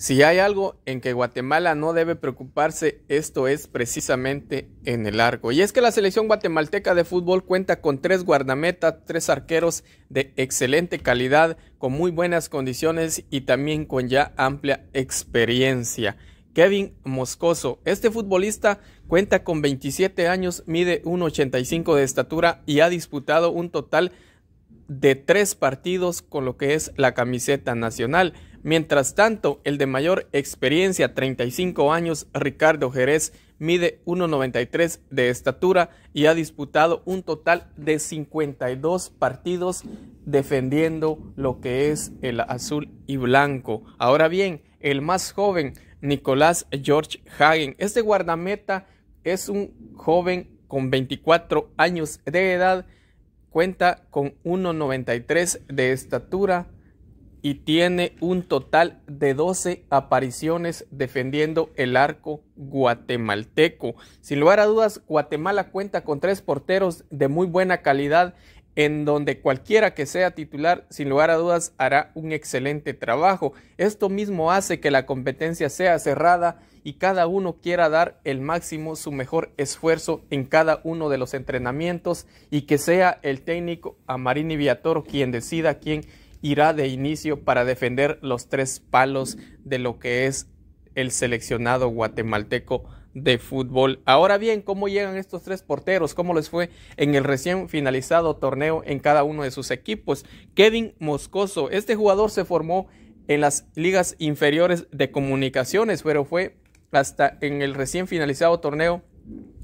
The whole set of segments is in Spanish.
Si hay algo en que Guatemala no debe preocuparse, esto es precisamente en el arco. Y es que la selección guatemalteca de fútbol cuenta con tres guardametas, tres arqueros de excelente calidad, con muy buenas condiciones y también con ya amplia experiencia. Kevin Moscoso. Este futbolista cuenta con 27 años, mide 1,85 de estatura y ha disputado un total de tres partidos con lo que es la camiseta nacional. Mientras tanto, el de mayor experiencia, 35 años, Ricardo Jerez, mide 1,93 de estatura y ha disputado un total de 52 partidos defendiendo lo que es el azul y blanco. Ahora bien, el más joven, Nicolás George Hagen. Este guardameta es un joven con 24 años de edad, cuenta con 1,93 de estatura y tiene un total de 12 apariciones defendiendo el arco guatemalteco. Sin lugar a dudas, Guatemala cuenta con tres porteros de muy buena calidad en donde cualquiera que sea titular, sin lugar a dudas, hará un excelente trabajo. Esto mismo hace que la competencia sea cerrada y cada uno quiera dar el máximo su mejor esfuerzo en cada uno de los entrenamientos y que sea el técnico Amarini Viator quien decida quién irá de inicio para defender los tres palos de lo que es el seleccionado guatemalteco de fútbol. Ahora bien, ¿cómo llegan estos tres porteros? ¿Cómo les fue en el recién finalizado torneo en cada uno de sus equipos? Kevin Moscoso, este jugador se formó en las ligas inferiores de comunicaciones, pero fue hasta en el recién finalizado torneo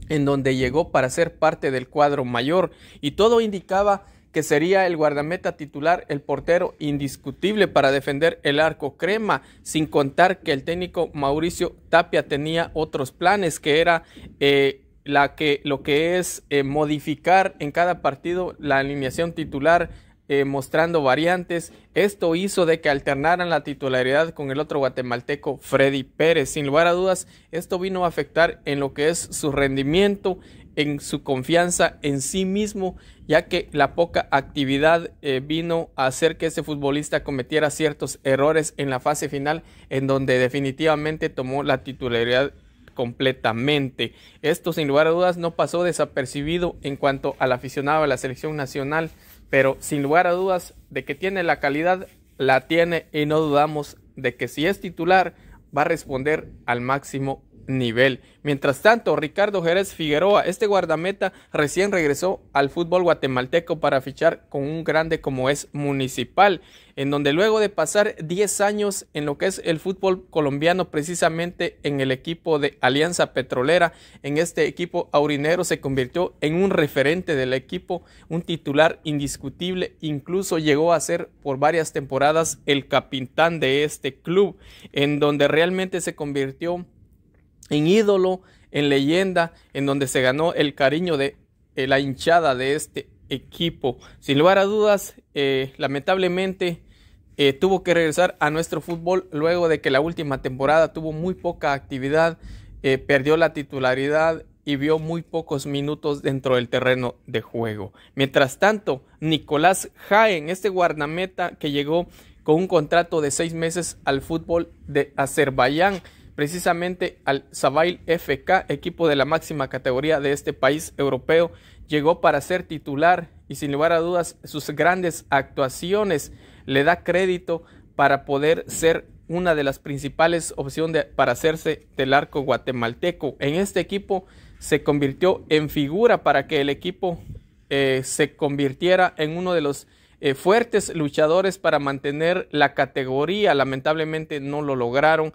en donde llegó para ser parte del cuadro mayor y todo indicaba que sería el guardameta titular, el portero indiscutible para defender el arco crema, sin contar que el técnico Mauricio Tapia tenía otros planes, que era eh, la que, lo que es eh, modificar en cada partido la alineación titular eh, mostrando variantes. Esto hizo de que alternaran la titularidad con el otro guatemalteco Freddy Pérez. Sin lugar a dudas, esto vino a afectar en lo que es su rendimiento, en su confianza en sí mismo, ya que la poca actividad eh, vino a hacer que ese futbolista cometiera ciertos errores en la fase final, en donde definitivamente tomó la titularidad completamente. Esto sin lugar a dudas no pasó desapercibido en cuanto al aficionado a la selección nacional, pero sin lugar a dudas de que tiene la calidad, la tiene y no dudamos de que si es titular va a responder al máximo nivel. Mientras tanto, Ricardo Jerez Figueroa, este guardameta recién regresó al fútbol guatemalteco para fichar con un grande como es Municipal, en donde luego de pasar 10 años en lo que es el fútbol colombiano, precisamente en el equipo de Alianza Petrolera, en este equipo aurinero se convirtió en un referente del equipo, un titular indiscutible, incluso llegó a ser por varias temporadas el capitán de este club, en donde realmente se convirtió en ídolo, en leyenda, en donde se ganó el cariño de eh, la hinchada de este equipo. Sin lugar a dudas, eh, lamentablemente eh, tuvo que regresar a nuestro fútbol luego de que la última temporada tuvo muy poca actividad, perdió la titularidad y vio muy pocos minutos dentro del terreno de juego. Mientras tanto, Nicolás Jaén, este guardameta que llegó con un contrato de seis meses al fútbol de Azerbaiyán, Precisamente al Zabail FK, equipo de la máxima categoría de este país europeo, llegó para ser titular y sin lugar a dudas sus grandes actuaciones le da crédito para poder ser una de las principales opciones para hacerse del arco guatemalteco. En este equipo se convirtió en figura para que el equipo eh, se convirtiera en uno de los eh, fuertes luchadores para mantener la categoría. Lamentablemente no lo lograron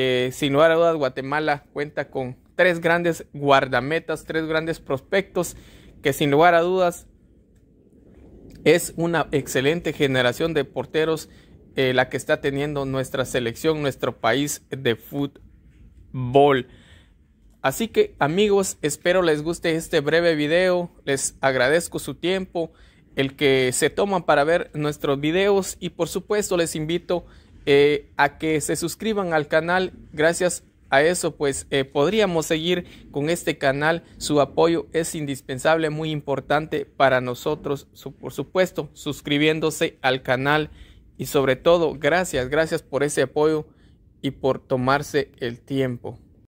eh, sin lugar a dudas, Guatemala cuenta con tres grandes guardametas, tres grandes prospectos que sin lugar a dudas es una excelente generación de porteros eh, la que está teniendo nuestra selección, nuestro país de fútbol. Así que amigos, espero les guste este breve video, les agradezco su tiempo, el que se toman para ver nuestros videos y por supuesto les invito a eh, a que se suscriban al canal. Gracias a eso, pues eh, podríamos seguir con este canal. Su apoyo es indispensable, muy importante para nosotros, por supuesto, suscribiéndose al canal. Y sobre todo, gracias, gracias por ese apoyo y por tomarse el tiempo.